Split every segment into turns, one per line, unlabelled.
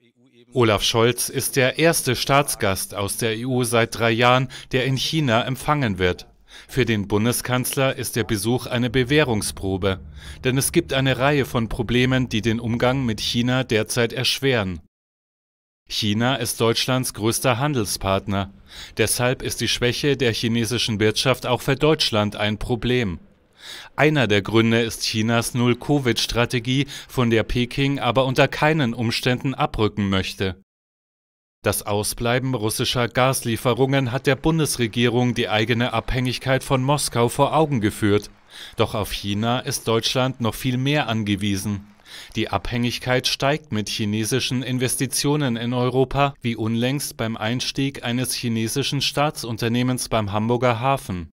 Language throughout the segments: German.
E Olaf Scholz ist der erste Staatsgast aus der EU seit drei Jahren, der in China empfangen wird. Für den Bundeskanzler ist der Besuch eine Bewährungsprobe, denn es gibt eine Reihe von Problemen, die den Umgang mit China derzeit erschweren. China ist Deutschlands größter Handelspartner. Deshalb ist die Schwäche der chinesischen Wirtschaft auch für Deutschland ein Problem. Einer der Gründe ist Chinas Null-Covid-Strategie, von der Peking aber unter keinen Umständen abrücken möchte. Das Ausbleiben russischer Gaslieferungen hat der Bundesregierung die eigene Abhängigkeit von Moskau vor Augen geführt. Doch auf China ist Deutschland noch viel mehr angewiesen. Die Abhängigkeit steigt mit chinesischen Investitionen in Europa, wie unlängst beim Einstieg eines chinesischen Staatsunternehmens beim Hamburger Hafen.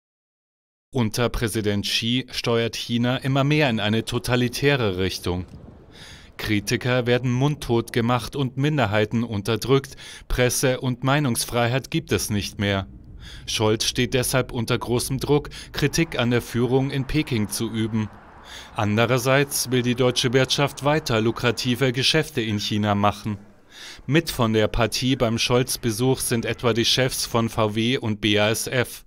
Unter Präsident Xi steuert China immer mehr in eine totalitäre Richtung. Kritiker werden mundtot gemacht und Minderheiten unterdrückt, Presse und Meinungsfreiheit gibt es nicht mehr. Scholz steht deshalb unter großem Druck, Kritik an der Führung in Peking zu üben. Andererseits will die deutsche Wirtschaft weiter lukrative Geschäfte in China machen. Mit von der Partie beim Scholz-Besuch sind etwa die Chefs von VW und BASF.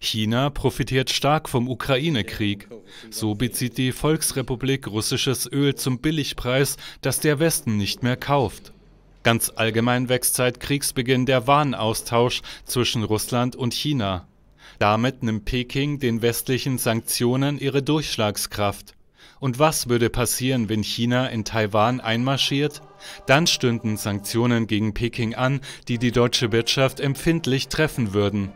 China profitiert stark vom Ukraine-Krieg. So bezieht die Volksrepublik russisches Öl zum Billigpreis, das der Westen nicht mehr kauft. Ganz allgemein wächst seit Kriegsbeginn der Warenaustausch zwischen Russland und China. Damit nimmt Peking den westlichen Sanktionen ihre Durchschlagskraft. Und was würde passieren, wenn China in Taiwan einmarschiert? Dann stünden Sanktionen gegen Peking an, die die deutsche Wirtschaft empfindlich treffen würden.